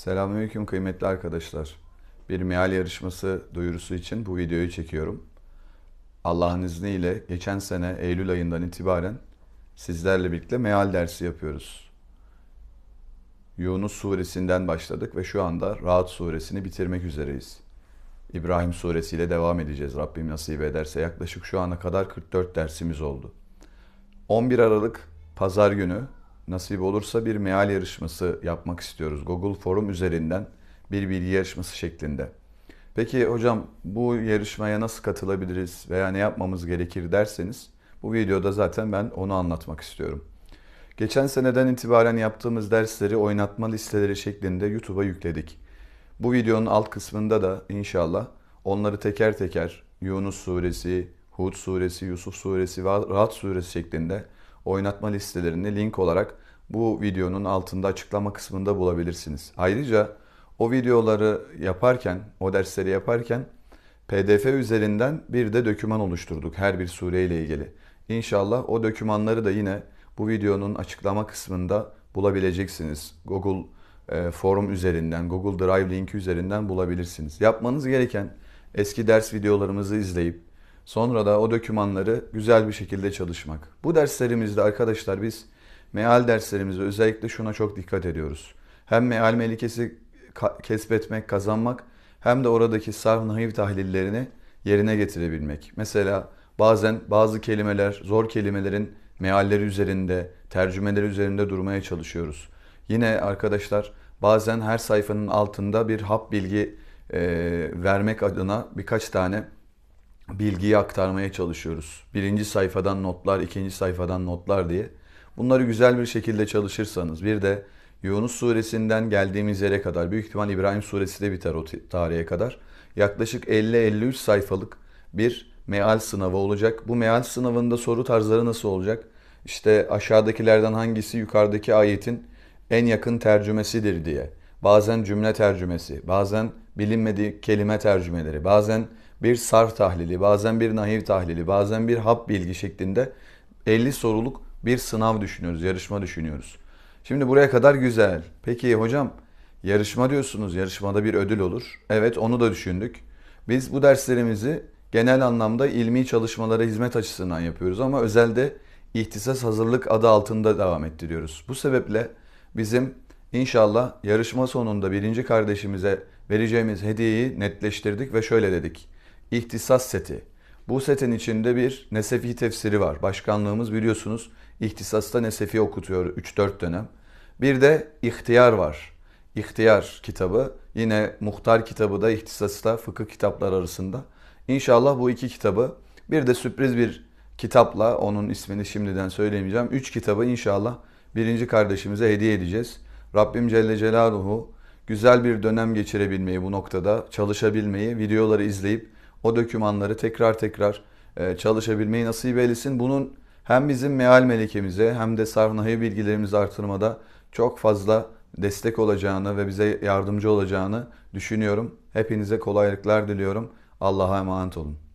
Selamünaleyküm kıymetli arkadaşlar. Bir meal yarışması duyurusu için bu videoyu çekiyorum. Allah'ın izniyle geçen sene Eylül ayından itibaren sizlerle birlikte meal dersi yapıyoruz. Yunus suresinden başladık ve şu anda Rahat suresini bitirmek üzereyiz. İbrahim suresiyle devam edeceğiz Rabbim nasip ederse. Yaklaşık şu ana kadar 44 dersimiz oldu. 11 Aralık Pazar günü nasip olursa bir meal yarışması yapmak istiyoruz. Google Forum üzerinden bir bilgi yarışması şeklinde. Peki hocam bu yarışmaya nasıl katılabiliriz veya ne yapmamız gerekir derseniz bu videoda zaten ben onu anlatmak istiyorum. Geçen seneden itibaren yaptığımız dersleri oynatma listeleri şeklinde YouTube'a yükledik. Bu videonun alt kısmında da inşallah onları teker teker Yunus suresi, Hud suresi, Yusuf suresi ve Rahat suresi şeklinde oynatma listelerini link olarak bu videonun altında açıklama kısmında bulabilirsiniz. Ayrıca o videoları yaparken, o dersleri yaparken PDF üzerinden bir de döküman oluşturduk her bir sureyle ilgili. İnşallah o dökümanları da yine bu videonun açıklama kısmında bulabileceksiniz. Google e, form üzerinden, Google Drive linki üzerinden bulabilirsiniz. Yapmanız gereken eski ders videolarımızı izleyip Sonra da o dokümanları güzel bir şekilde çalışmak. Bu derslerimizde arkadaşlar biz meal derslerimizde özellikle şuna çok dikkat ediyoruz. Hem meal melikesi kesbetmek, kazanmak hem de oradaki sarf nahiv tahlillerini yerine getirebilmek. Mesela bazen bazı kelimeler, zor kelimelerin mealleri üzerinde, tercümeleri üzerinde durmaya çalışıyoruz. Yine arkadaşlar bazen her sayfanın altında bir hap bilgi e, vermek adına birkaç tane bilgiyi aktarmaya çalışıyoruz. Birinci sayfadan notlar, ikinci sayfadan notlar diye. Bunları güzel bir şekilde çalışırsanız bir de Yunus suresinden geldiğimiz yere kadar büyük ihtimal İbrahim suresi de biter o tarihe kadar. Yaklaşık 50-53 sayfalık bir meal sınavı olacak. Bu meal sınavında soru tarzları nasıl olacak? İşte aşağıdakilerden hangisi yukarıdaki ayetin en yakın tercümesidir diye. Bazen cümle tercümesi, bazen bilinmedik kelime tercümeleri, bazen bir sarf tahlili, bazen bir nahiv tahlili, bazen bir hap bilgi şeklinde 50 soruluk bir sınav düşünüyoruz, yarışma düşünüyoruz. Şimdi buraya kadar güzel. Peki hocam yarışma diyorsunuz, yarışmada bir ödül olur. Evet onu da düşündük. Biz bu derslerimizi genel anlamda ilmi çalışmalara hizmet açısından yapıyoruz ama özelde ihtisas hazırlık adı altında devam ettiriyoruz. Bu sebeple bizim inşallah yarışma sonunda birinci kardeşimize vereceğimiz hediyeyi netleştirdik ve şöyle dedik ihtisas seti. Bu setin içinde bir Nesefi tefsiri var. Başkanlığımız biliyorsunuz ihtisasta Nesefi okutuyor 3-4 dönem. Bir de ihtiyar var. İhtiyar kitabı yine muhtar kitabı da ihtisasta fıkıh kitaplar arasında. İnşallah bu iki kitabı bir de sürpriz bir kitapla onun ismini şimdiden söylemeyeceğim. Üç kitabı inşallah birinci kardeşimize hediye edeceğiz. Rabbim Celle Celaluhu güzel bir dönem geçirebilmeyi bu noktada çalışabilmeyi videoları izleyip o dokümanları tekrar tekrar e, çalışabilmeyi nasip eylesin. Bunun hem bizim meal melekemize hem de sarnayı bilgilerimizi artırmada çok fazla destek olacağını ve bize yardımcı olacağını düşünüyorum. Hepinize kolaylıklar diliyorum. Allah'a emanet olun.